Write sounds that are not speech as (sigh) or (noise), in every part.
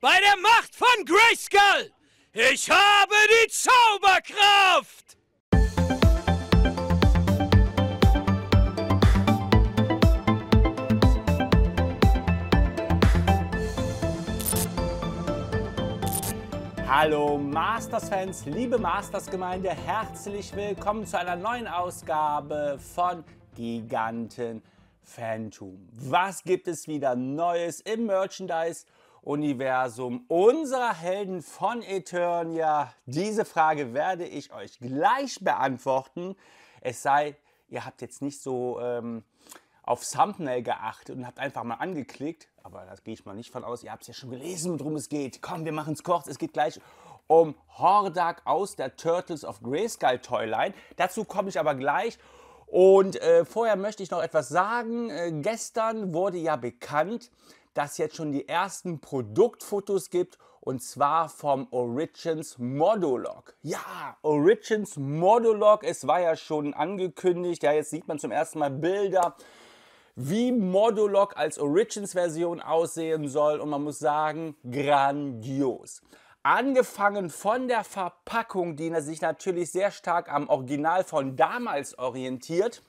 bei der Macht von Grayskull! Ich habe die Zauberkraft! Hallo Masters-Fans, liebe Masters-Gemeinde, herzlich willkommen zu einer neuen Ausgabe von Giganten Phantom. Was gibt es wieder Neues im Merchandise? Universum unserer Helden von Eternia? Diese Frage werde ich euch gleich beantworten. Es sei, ihr habt jetzt nicht so ähm, auf Thumbnail geachtet und habt einfach mal angeklickt, aber das gehe ich mal nicht von aus, ihr habt es ja schon gelesen, worum es geht. Komm, wir machen es kurz, es geht gleich um Hordak aus der Turtles of Grayskull Toyline. Dazu komme ich aber gleich. Und äh, vorher möchte ich noch etwas sagen. Äh, gestern wurde ja bekannt, dass jetzt schon die ersten Produktfotos gibt und zwar vom Origins Modulog. Ja, Origins Modulog, es war ja schon angekündigt. Ja, jetzt sieht man zum ersten Mal Bilder, wie Modulog als Origins-Version aussehen soll und man muss sagen, grandios. Angefangen von der Verpackung, die sich natürlich sehr stark am Original von damals orientiert,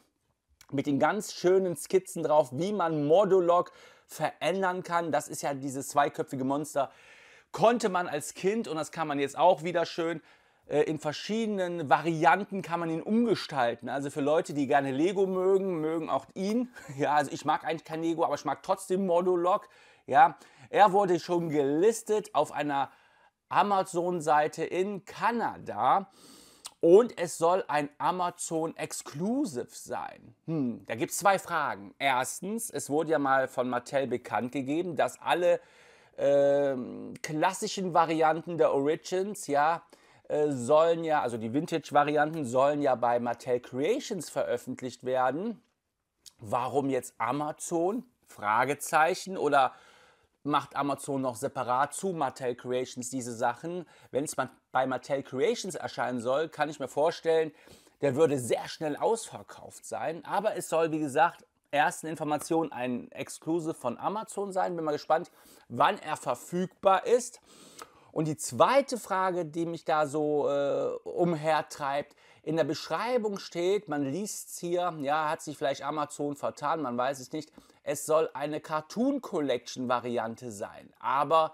mit den ganz schönen Skizzen drauf, wie man Modulog verändern kann. Das ist ja dieses zweiköpfige Monster. Konnte man als Kind, und das kann man jetzt auch wieder schön, äh, in verschiedenen Varianten kann man ihn umgestalten. Also für Leute, die gerne Lego mögen, mögen auch ihn. (laughs) Ja, also ich mag eigentlich kein Lego, aber ich mag trotzdem Modulok. Ja, er wurde schon gelistet auf einer Amazon-Seite in Kanada. Und es soll ein Amazon Exclusive sein. Hm, da gibt es zwei Fragen. Erstens, es wurde ja mal von Mattel bekannt gegeben, dass alle äh, klassischen Varianten der Origins, ja, äh, sollen ja, also die Vintage-Varianten sollen ja bei Mattel Creations veröffentlicht werden. Warum jetzt Amazon? Fragezeichen oder macht Amazon noch separat zu Mattel Creations diese Sachen. Wenn es bei Mattel Creations erscheinen soll, kann ich mir vorstellen, der würde sehr schnell ausverkauft sein. Aber es soll, wie gesagt, ersten Informationen ein Exklusiv von Amazon sein. Bin mal gespannt, wann er verfügbar ist. Und die zweite Frage, die mich da so äh, umhertreibt, in der Beschreibung steht, man liest es hier, ja, hat sich vielleicht Amazon vertan, man weiß es nicht. Es soll eine Cartoon Collection Variante sein. Aber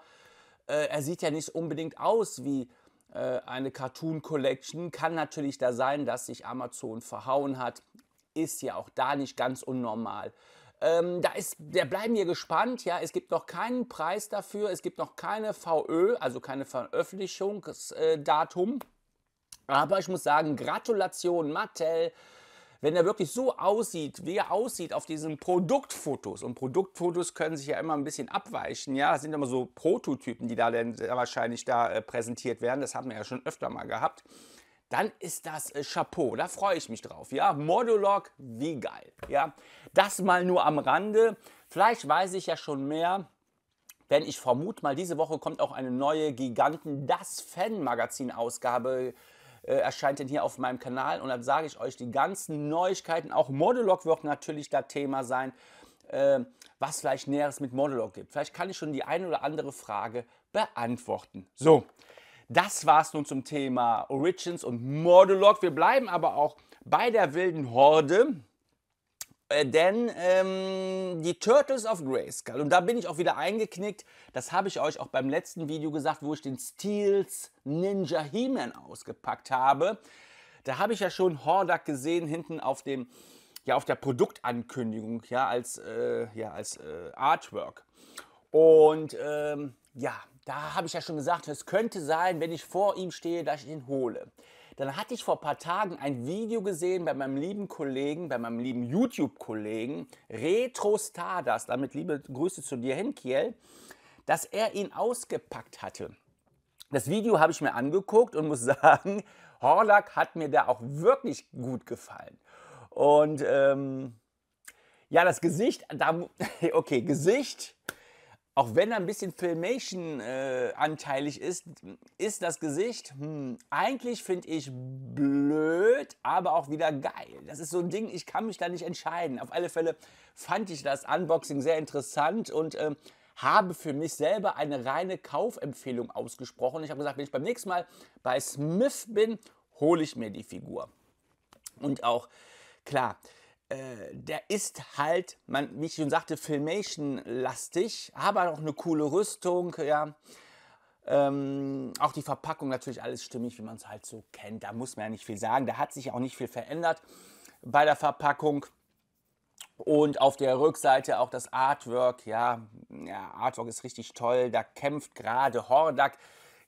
äh, er sieht ja nicht unbedingt aus wie äh, eine Cartoon Collection. Kann natürlich da sein, dass sich Amazon verhauen hat. Ist ja auch da nicht ganz unnormal. Ähm, da ist, der bleiben wir gespannt. Ja, es gibt noch keinen Preis dafür. Es gibt noch keine VÖ, also keine Veröffentlichungsdatum. Äh, aber ich muss sagen, Gratulation Mattel, wenn er wirklich so aussieht, wie er aussieht auf diesen Produktfotos. Und Produktfotos können sich ja immer ein bisschen abweichen. Ja, das sind immer so Prototypen, die da dann wahrscheinlich da äh, präsentiert werden. Das haben wir ja schon öfter mal gehabt. Dann ist das äh, Chapeau, da freue ich mich drauf. Ja, Modulog, wie geil. Ja, das mal nur am Rande. Vielleicht weiß ich ja schon mehr denn ich vermute mal, diese Woche kommt auch eine neue Giganten Das Fan Magazin Ausgabe äh, erscheint denn hier auf meinem Kanal und dann sage ich euch die ganzen Neuigkeiten. Auch Modelog wird natürlich da Thema sein, äh, was vielleicht Näheres mit Modelog gibt. Vielleicht kann ich schon die eine oder andere Frage beantworten. So, das war es nun zum Thema Origins und Modelog. Wir bleiben aber auch bei der wilden Horde. Äh, denn ähm, die Turtles of Grayskull, und da bin ich auch wieder eingeknickt, das habe ich euch auch beim letzten Video gesagt, wo ich den Steels Ninja He-Man ausgepackt habe. Da habe ich ja schon Hordak gesehen hinten auf dem, ja, auf der Produktankündigung, ja, als, äh, ja, als äh, Artwork. Und ähm, ja, da habe ich ja schon gesagt, es könnte sein, wenn ich vor ihm stehe, dass ich ihn hole dann hatte ich vor ein paar Tagen ein Video gesehen bei meinem lieben Kollegen, bei meinem lieben YouTube-Kollegen Retro Stardust, damit liebe Grüße zu dir hin, Kiel, dass er ihn ausgepackt hatte. Das Video habe ich mir angeguckt und muss (laughs) sagen, Horlack hat mir da auch wirklich gut gefallen. Und ähm, ja, das Gesicht, da, (laughs) okay, Gesicht, auch wenn er ein bisschen Filmation äh, anteilig ist, ist das Gesicht hm, eigentlich finde ich blöd, aber auch wieder geil. Das ist so ein Ding, ich kann mich da nicht entscheiden. Auf alle Fälle fand ich das Unboxing sehr interessant und ähm, habe für mich selber eine reine Kaufempfehlung ausgesprochen. Ich habe gesagt, wenn ich beim nächsten Mal bei Smith bin, hole ich mir die Figur. Und auch klar, äh, der ist halt, man, wie ich schon sagte, Filmation-lastig, aber auch eine coole Rüstung, ja. Ähm, auch die Verpackung natürlich alles stimmig, wie man es halt so kennt. Da muss man ja nicht viel sagen. Da hat sich auch nicht viel verändert bei der Verpackung. Und auf der Rückseite auch das Artwork. Ja, ja Artwork ist richtig toll. Da kämpft gerade Hordak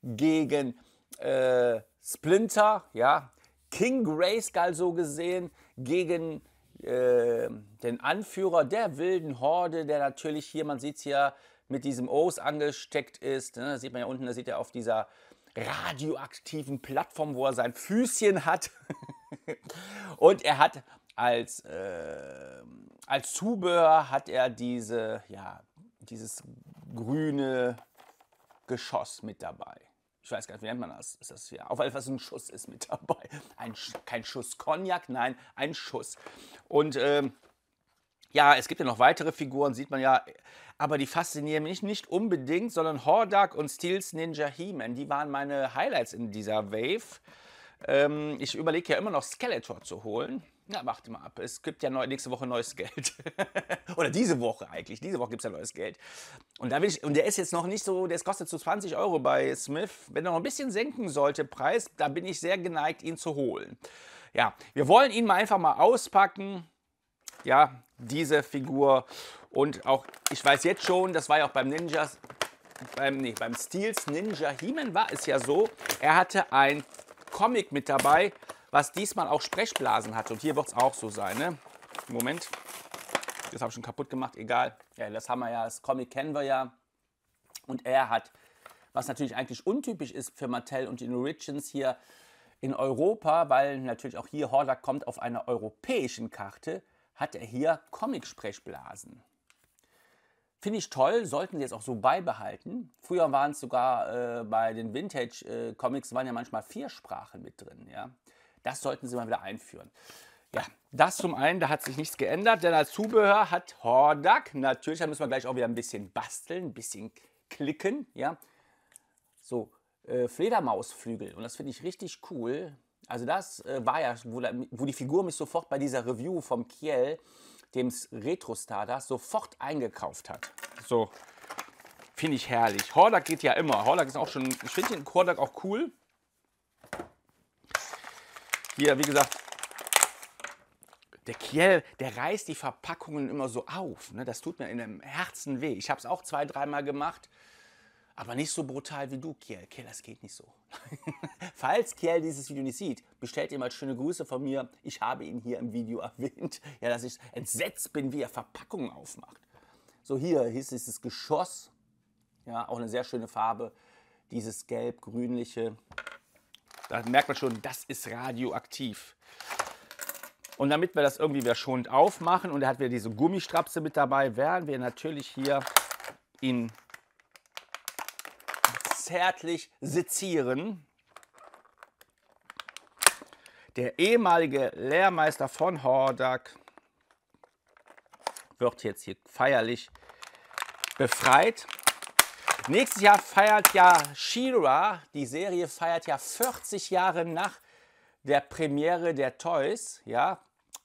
gegen äh, Splinter. Ja, King Grayskull so gesehen gegen ähm, den Anführer der wilden Horde, der natürlich hier, man sieht es hier, mit diesem O's angesteckt ist. Ne? Das sieht man ja unten, da sieht er auf dieser radioaktiven Plattform, wo er sein Füßchen hat. (laughs) Und er hat als, äh, als Zubehör hat er diese, ja, dieses grüne Geschoss mit dabei ich weiß gar nicht, wie nennt man das? Ist das hier? Auf etwas ein Schuss ist mit dabei. Ein, kein Schuss Cognac, nein, ein Schuss. Und ähm, ja, es gibt ja noch weitere Figuren, sieht man ja. Aber die faszinieren mich nicht unbedingt, sondern Hordak und Steels Ninja He-Man, die waren meine Highlights in dieser Wave. Ähm, ich überlege ja immer noch Skeletor zu holen. Na, warte mal ab. Es gibt ja neu, nächste Woche neues Geld. (laughs) Oder diese Woche eigentlich. Diese Woche gibt es ja neues Geld. Und, da will ich, und der ist jetzt noch nicht so, der kostet so 20 Euro bei Smith. Wenn er noch ein bisschen senken sollte, Preis, da bin ich sehr geneigt, ihn zu holen. Ja, wir wollen ihn mal einfach mal auspacken. Ja, diese Figur. Und auch, ich weiß jetzt schon, das war ja auch beim Ninjas, beim, nee, beim Steels Ninja Heeman war es ja so, er hatte ein Comic mit dabei, was diesmal auch Sprechblasen hat. Und hier wird es auch so sein. Ne? Moment, das habe ich schon kaputt gemacht, egal. Ja, das haben wir ja, das Comic kennen wir ja. Und er hat, was natürlich eigentlich untypisch ist für Mattel und die Origins hier in Europa, weil natürlich auch hier Hordak kommt auf einer europäischen Karte, hat er hier Comic-Sprechblasen. Finde ich toll, sollten sie jetzt auch so beibehalten. Früher waren es sogar äh, bei den Vintage-Comics, äh, waren ja manchmal vier Sprachen mit drin. Ja? Das sollten sie mal wieder einführen. Ja, ah. das zum einen, da hat sich nichts geändert, denn als Zubehör hat Hordak natürlich, da müssen wir gleich auch wieder ein bisschen basteln, ein bisschen klicken, ja. So, äh, Fledermausflügel und das finde ich richtig cool. Also das äh, war ja, wo, wo, die Figur mich sofort bei dieser Review vom Kiel, dem retro Stardust, sofort eingekauft hat. So, finde ich herrlich. Hordak geht ja immer. Hordak ist auch schon, ich finde den Hordak auch cool. Hier, wie gesagt, der Kiel, der reißt die Verpackungen immer so auf. Ne? Das tut mir in dem Herzen weh. Ich habe es auch zwei, dreimal gemacht, aber nicht so brutal wie du, Kiel. Kiel, das geht nicht so. (laughs) Falls Kiel dieses Video nicht sieht, bestellt ihm mal schöne Grüße von mir. Ich habe ihn hier im Video (laughs) erwähnt, ja, dass ich entsetzt bin, wie er Verpackungen aufmacht. So hier ist dieses Geschoss, ja, auch eine sehr schöne Farbe, dieses gelb-grünliche. Da merkt man schon, das ist radioaktiv. Und damit wir das irgendwie wieder schonend aufmachen und er hat wieder diese Gummistrapse mit dabei, werden wir natürlich hier ihn zärtlich sezieren. Der ehemalige Lehrmeister von Hordak wird jetzt hier feierlich befreit. Nächstes Jahr feiert ja She-Ra, die Serie feiert ja 40 Jahre nach der Premiere der Toys, ja.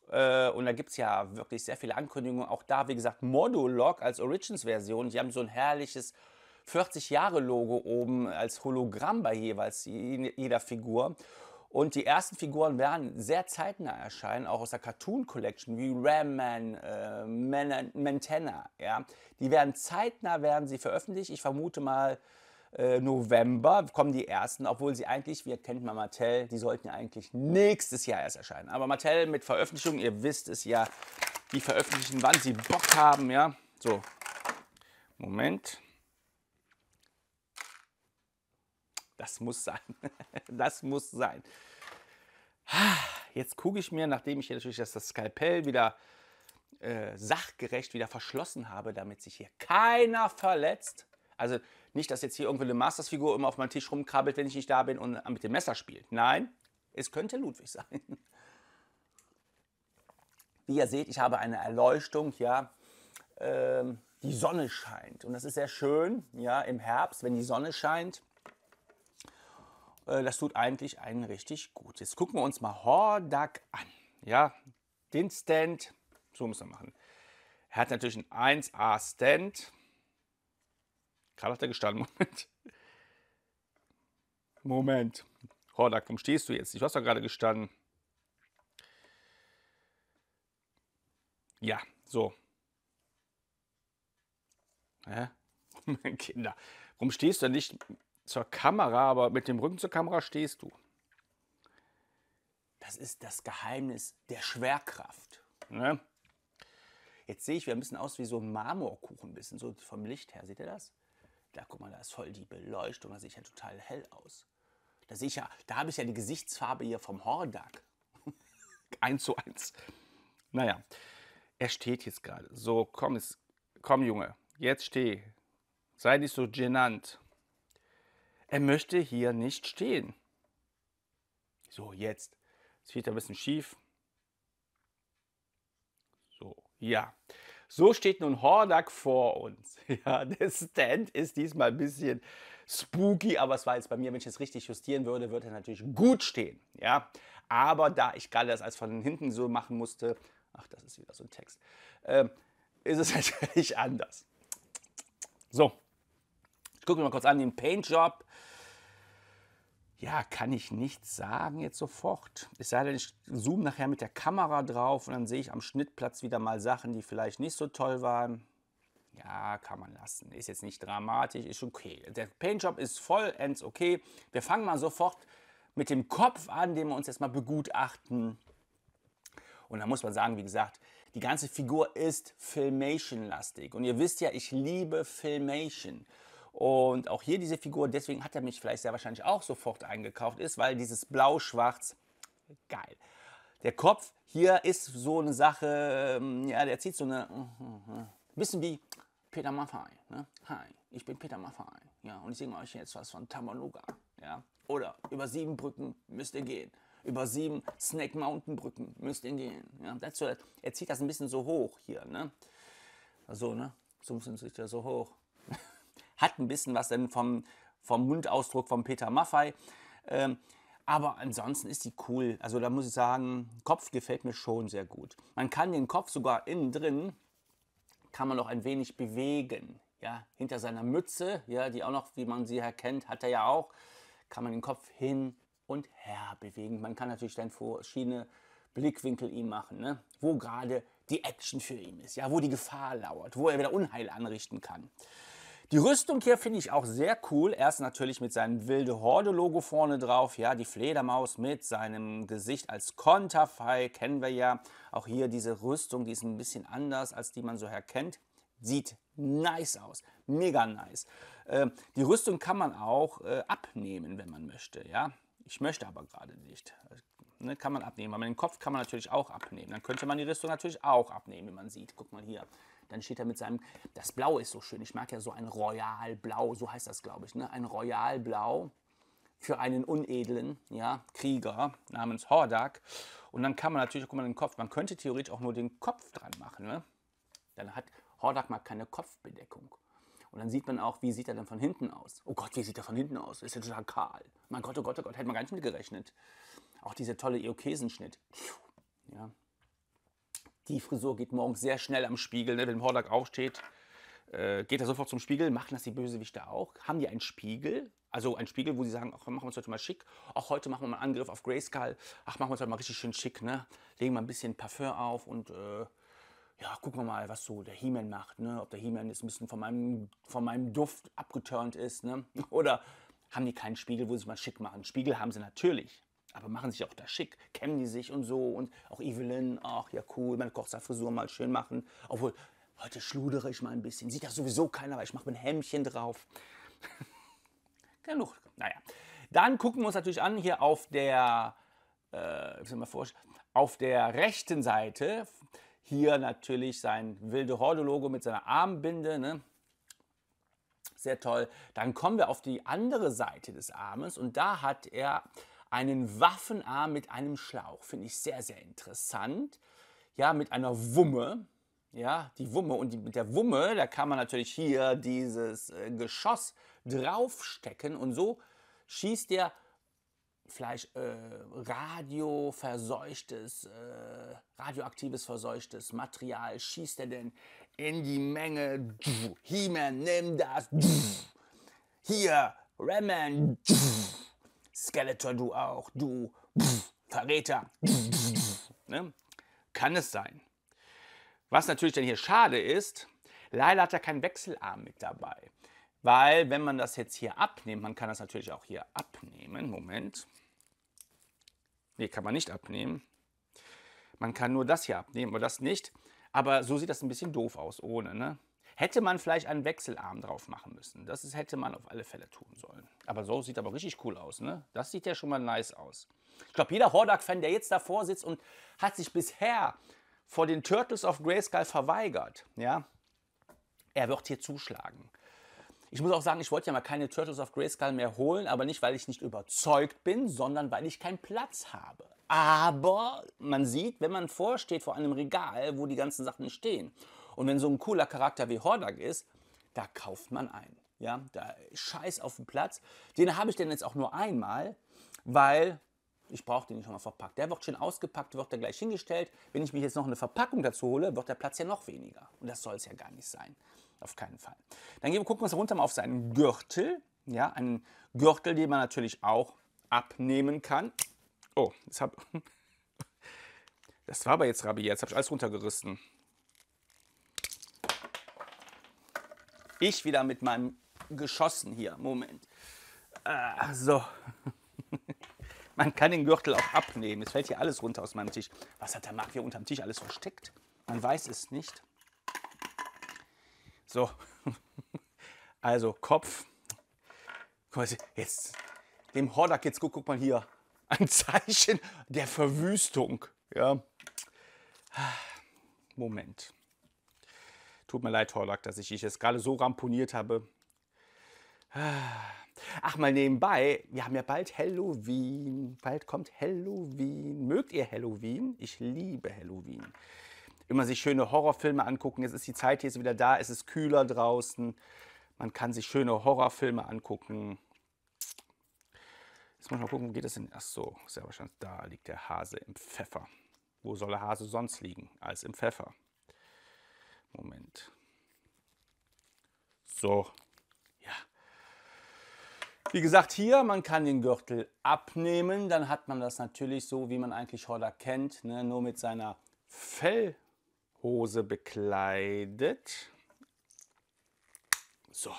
Äh, und da gibt es ja wirklich sehr viele Ankündigungen. Auch da, wie gesagt, Modulog als Origins-Version. Die haben so ein herrliches 40-Jahre-Logo oben als Hologramm bei jeweils jeder Figur. Und die ersten Figuren werden sehr zeitnah erscheinen, auch aus der Cartoon Collection, wie Ram Man, äh, Man Ja? Die werden zeitnah werden sie veröffentlicht. Ich vermute mal äh, November kommen die ersten, obwohl sie eigentlich, wir kennen man Mattel, die sollten eigentlich nächstes Jahr erst erscheinen. Aber Mattel mit Veröffentlichung, ihr wisst es ja, die veröffentlichen, wann sie Bock haben. Ja? So, Moment. Das muss sein. (laughs) Das muss sein. Jetzt gucke ich mir, nachdem ich natürlich das Skalpell wieder äh, sachgerecht wieder verschlossen habe, damit sich hier keiner verletzt. Also nicht, dass jetzt hier irgendwie eine Mastersfigur immer auf meinem Tisch rumkrabbelt, wenn ich nicht da bin und mit dem Messer spielt. Nein, es könnte Ludwig sein. (laughs) Wie ihr seht, ich habe eine Erleuchtung, ja. Ähm, die Sonne scheint und das ist sehr schön, ja, im Herbst, wenn die Sonne scheint. Äh, das tut eigentlich einen richtig gut. Jetzt gucken wir uns mal Hordak an. Ja, den Stand, so muss man machen. Er hat natürlich einen 1A-Stand. Gerade hat er gestanden, (laughs) Moment. Moment. Hordak, warum stehst du jetzt? Ich hast doch gerade gestanden. Ja, so. Hä? (laughs) Kinder, warum stehst du nicht zur Kamera, aber mit dem Rücken zur Kamera stehst du. Das ist das Geheimnis der Schwerkraft. Ne? Jetzt sehe ich wir müssen aus wie so ein Marmorkuchen, ein bisschen so vom Licht her. Seht ihr das? Da guck mal, da ist voll die Beleuchtung, da sehe ich ja total hell aus. Da sehe ich ja, da habe ich ja die Gesichtsfarbe hier vom Hordak. (laughs) eins zu eins. Naja, er steht jetzt gerade. So, komm, komm Junge, jetzt steh. Sei nicht so genannt er möchte hier nicht stehen. So, jetzt. Sieht ein bisschen schief. So, ja. So steht nun Hordak vor uns. (laughs) Ja, der Stand ist diesmal ein bisschen spooky, aber es war jetzt bei mir, wenn ich es richtig justieren würde, würde er natürlich gut stehen. Ja, aber da ich gerade das als von hinten so machen musste, ach, das ist wieder so ein Text, äh, ist es (laughs) natürlich anders. So, ich gucke mir mal kurz an den Paintjob. Ja, kann ich nichts sagen jetzt sofort. Es sei denn, ich zoome nachher mit der Kamera drauf und dann sehe ich am Schnittplatz wieder mal Sachen, die vielleicht nicht so toll waren. Ja, kann man lassen. Ist jetzt nicht dramatisch, ist okay. Der Paintjob ist vollends okay. Wir fangen mal sofort mit dem Kopf an, den wir uns jetzt mal begutachten. Und da muss man sagen, wie gesagt, die ganze Figur ist Filmation-lastig. Und ihr wisst ja, ich liebe Filmation. Und auch hier diese Figur, deswegen hat er mich vielleicht sehr wahrscheinlich auch sofort eingekauft, ist, weil dieses Blau-Schwarz, geil. Der Kopf hier ist so eine Sache, ähm, ja, der zieht so eine, mhm, mhm. bisschen wie Peter Maffay. Ne? Hi, ich bin Peter Maffay. Ja, und ich singe euch jetzt was von Tamaluga. Ja? Oder über sieben Brücken müsst ihr gehen. Über sieben Snack Mountain Brücken müsst ihr gehen. Ja? Dazu, er zieht das ein bisschen so hoch hier. Ne? So, ne? So müssen sich da so hoch hat ein bisschen was denn vom, vom Mundausdruck von Peter Maffei. Ähm, aber ansonsten ist die cool. Also da muss ich sagen, Kopf gefällt mir schon sehr gut. Man kann den Kopf sogar innen drin, kann man noch ein wenig bewegen. Ja, hinter seiner Mütze, ja, die auch noch, wie man sie erkennt, hat er ja auch, kann man den Kopf hin und her bewegen. Man kann natürlich dann verschiedene Blickwinkel ihm machen, ne? wo gerade die Action für ihn ist, ja, wo die Gefahr lauert, wo er wieder Unheil anrichten kann. Die Rüstung hier finde ich auch sehr cool. Erst natürlich mit seinem wilde Horde-Logo vorne drauf. Ja, die Fledermaus mit seinem Gesicht als Konterfei kennen wir ja. Auch hier diese Rüstung, die ist ein bisschen anders, als die man so herkennt. Sieht nice aus. Mega nice. Äh, die Rüstung kann man auch äh, abnehmen, wenn man möchte. Ja, ich möchte aber gerade nicht. Äh, ne, kann man abnehmen. Aber den Kopf kann man natürlich auch abnehmen. Dann könnte man die Rüstung natürlich auch abnehmen, wie man sieht. Guck mal hier. Dann steht er mit seinem, das Blau ist so schön. Ich mag ja so ein Royal Blau, so heißt das, glaube ich. Ne? Ein Royal Blau für einen unedlen ja, Krieger namens Hordak. Und dann kann man natürlich, guck mal, den Kopf, man könnte theoretisch auch nur den Kopf dran machen. Ne? Dann hat Hordak mal keine Kopfbedeckung. Und dann sieht man auch, wie sieht er dann von hinten aus. Oh Gott, wie sieht er von hinten aus? Ist ja total kahl. Mein Gott, oh Gott, oh Gott, hätte man gar nicht mit gerechnet. Auch dieser tolle Irokesenschnitt. Ja, die Frisur geht morgens sehr schnell am Spiegel, ne? wenn Hordak aufsteht, äh, geht er sofort zum Spiegel. Machen das die Bösewichte auch? Haben die einen Spiegel? Also einen Spiegel, wo sie sagen, ach, machen wir uns heute mal schick. Auch heute machen wir mal einen Angriff auf Grayskull. Ach, machen wir uns heute mal richtig schön schick, ne? Legen mal ein bisschen Parfum auf und äh, ja, gucken wir mal, was so der He-Man macht, ne? Ob der He-Man jetzt ein bisschen von meinem, von meinem Duft abgeturnt ist, ne? (laughs) Oder haben die keinen Spiegel, wo sie mal schick machen? Spiegel haben sie natürlich aber machen sich auch da schick. Kennen die sich und so. Und auch Evelyn, ach ja, cool, meine Kochsa-Frisur mal schön machen. Obwohl, heute schludere ich mal ein bisschen. Sieht das sowieso keiner, weil ich mache mir ein Hemdchen drauf. Genug. (laughs) Naja. Dann gucken wir uns natürlich an, hier auf der, äh, mal vor, auf der rechten Seite, hier natürlich sein wilde Horde-Logo mit seiner Armbinde. Ne? Sehr toll. Dann kommen wir auf die andere Seite des Armes und da hat er einen Waffenarm mit einem Schlauch. Finde ich sehr, sehr interessant. Ja, mit einer Wumme. Ja, die Wumme. Und die, mit der Wumme, da kann man natürlich hier dieses äh, Geschoss draufstecken. Und so schießt der vielleicht äh, radioverseuchtes, äh, radioaktives verseuchtes Material, schießt er denn in die Menge. He-Man, nimm das. Hier, Remen. Skeletor, du auch, du Verräter. Ne? Kann es sein. Was natürlich dann hier schade ist, leider hat er keinen Wechselarm mit dabei. Weil, wenn man das jetzt hier abnimmt, man kann das natürlich auch hier abnehmen. Moment. Ne, kann man nicht abnehmen. Man kann nur das hier abnehmen oder das nicht. Aber so sieht das ein bisschen doof aus ohne, ne? Hätte man vielleicht einen Wechselarm drauf machen müssen. Das ist, hätte man auf alle Fälle tun sollen. Aber so sieht aber richtig cool aus. Ne? Das sieht ja schon mal nice aus. Ich glaube, jeder Hordak-Fan, der jetzt davor sitzt und hat sich bisher vor den Turtles of Greyskull verweigert, ja, er wird hier zuschlagen. Ich muss auch sagen, ich wollte ja mal keine Turtles of Greyskull mehr holen, aber nicht, weil ich nicht überzeugt bin, sondern weil ich keinen Platz habe. Aber man sieht, wenn man vorsteht vor einem Regal, wo die ganzen Sachen stehen und wenn so ein cooler Charakter wie Hordak ist, da kauft man ein. Ja, da scheiß auf dem Platz. Den habe ich denn jetzt auch nur einmal, weil ich brauche den nicht nochmal verpackt. Der wird schön ausgepackt, wird da gleich hingestellt. Wenn ich mich jetzt noch eine Verpackung dazu hole, wird der Platz ja noch weniger. Und das soll es ja gar nicht sein. Auf keinen Fall. Dann gucken wir uns runter mal auf seinen Gürtel. Ja, einen Gürtel, den man natürlich auch abnehmen kann. Oh, das, hab (laughs) das war aber jetzt Rabbi, jetzt habe ich alles runtergerissen. Ich wieder mit meinem Geschossen hier. Moment. Ah, so. (laughs) Man kann den Gürtel auch abnehmen. Es fällt hier alles runter aus meinem Tisch. Was hat der Marc hier unterm Tisch alles versteckt? Man weiß es nicht. So. (laughs) Also Kopf. jetzt dem Hordak jetzt guck, guck mal hier. Ein Zeichen der Verwüstung. Ja. Ah, Moment. Tut mir leid, Horlock, dass ich dich jetzt gerade so ramponiert habe. Ach, mal nebenbei, wir haben ja bald Halloween. Bald kommt Halloween. Mögt ihr Halloween? Ich liebe Halloween. Immer sich schöne Horrorfilme angucken. Jetzt ist die Zeit hier wieder da, es ist kühler draußen. Man kann sich schöne Horrorfilme angucken. Jetzt muss ich mal gucken, wo geht das denn? Ach so, ist ja wahrscheinlich, da liegt der Hase im Pfeffer. Wo soll der Hase sonst liegen als im Pfeffer? Moment. So, ja. Wie gesagt, hier, man kann den Gürtel abnehmen, dann hat man das natürlich so, wie man eigentlich Holler kennt, ne? nur mit seiner Fellhose bekleidet. So.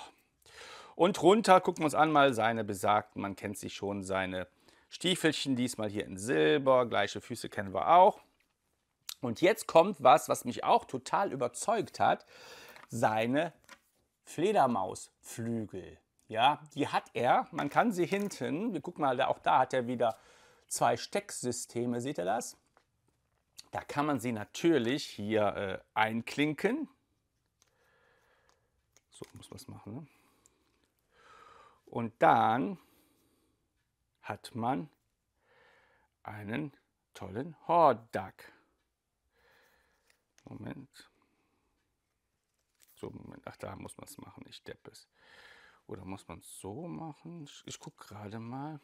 Und runter gucken wir uns an mal seine besagten, man kennt sich schon, seine Stiefelchen, diesmal hier in Silber, gleiche Füße kennen wir auch. Und jetzt kommt was, was mich auch total überzeugt hat. Seine Fledermausflügel. Ja, die hat er. Man kann sie hinten, wir gucken mal, auch da hat er wieder zwei Stecksysteme. Seht ihr das? Da kann man sie natürlich hier äh, einklinken. So muss man es machen. Ne? Und dann hat man einen tollen Hordak. Moment. So, Moment. Ach, da muss man es machen. Ich depp es. Oder muss man es so machen? Ich, ich gucke gerade mal.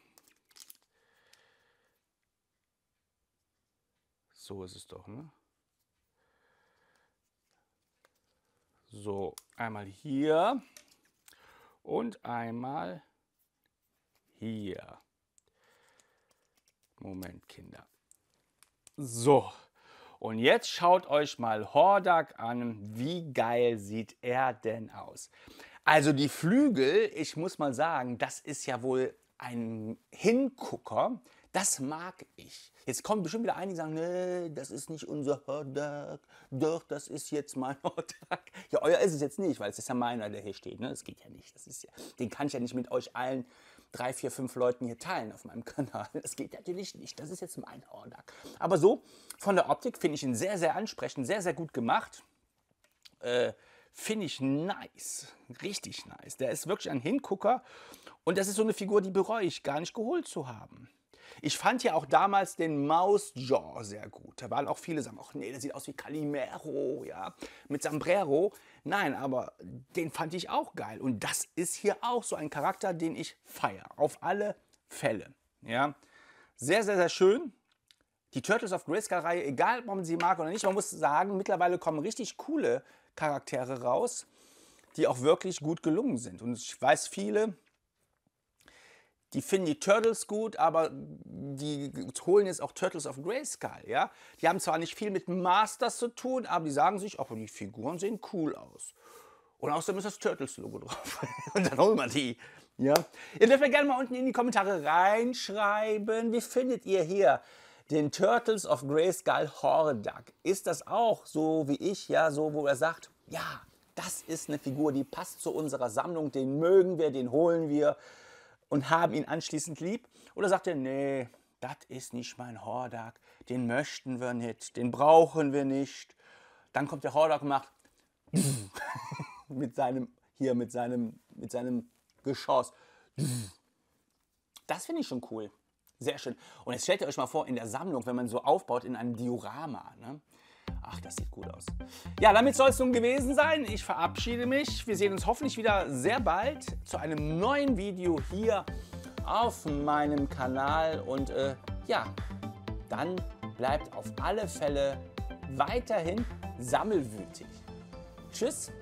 So ist es doch, ne? So, einmal hier und einmal hier. Moment, Kinder. So. Und jetzt schaut euch mal Hordak an, wie geil sieht er denn aus. Also die Flügel, ich muss mal sagen, das ist ja wohl ein Hingucker. Das mag ich. Jetzt kommen bestimmt wieder einige, die sagen, nee, das ist nicht unser Hordak. Doch, das ist jetzt mein (laughs) Hordak. Ja, euer ist es jetzt nicht, weil es ist ja meiner, der hier steht. Ne? Das geht ja nicht. Das ist ja, den kann ich ja nicht mit euch allen drei, vier, fünf Leuten hier teilen auf meinem (laughs) Kanal. Das geht natürlich nicht. Das ist jetzt mein Hornack. Aber so, von der Optik finde ich ihn sehr, sehr ansprechend, sehr, sehr gut gemacht. Äh, finde ich nice. Richtig nice. Der ist wirklich ein Hingucker. Und das ist so eine Figur, die bereue ich gar nicht geholt zu haben. Ich fand ja auch damals den Mausjaw sehr gut. Da waren auch viele, sagen, ach nee, der sieht aus wie Calimero, ja, mit Sombrero. Nein, aber den fand ich auch geil. Und das ist hier auch so ein Charakter, den ich feiere. Auf alle Fälle. Ja, sehr, sehr, sehr schön. Die Turtles of Grayscale-Reihe, egal ob man sie mag oder nicht, man muss sagen, mittlerweile kommen richtig coole Charaktere raus, die auch wirklich gut gelungen sind. Und ich weiß, viele die finden die Turtles gut, aber die holen jetzt auch Turtles of Grayscale, ja? Die haben zwar nicht viel mit Masters zu tun, aber die sagen sich, auch die Figuren sehen cool aus. Und außerdem ist das Turtles-Logo drauf. (laughs) Und dann holen wir die. Ja? Ihr dürft mir gerne mal unten in die Kommentare reinschreiben, wie findet ihr hier den Turtles of Grayscale Horror Duck? Ist das auch so wie ich, ja, so wo er sagt, ja, das ist eine Figur, die passt zu unserer Sammlung, den mögen wir, den holen wir und haben ihn anschließend lieb? Oder sagt ihr, nee, das ist nicht mein Hordak, den möchten wir nicht, den brauchen wir nicht. Dann kommt der Hordak und macht (laughs) mit seinem, hier mit seinem, mit seinem Geschoss. Das finde ich schon cool. Sehr schön. Und jetzt stellt ihr euch mal vor, in der Sammlung, wenn man so aufbaut in einem Diorama, ne? Ach, das sieht gut aus. Ja, damit soll es nun gewesen sein. Ich verabschiede mich. Wir sehen uns hoffentlich wieder sehr bald zu einem neuen Video hier auf meinem Kanal. Und äh, ja, dann bleibt auf alle Fälle weiterhin sammelwütig. Tschüss.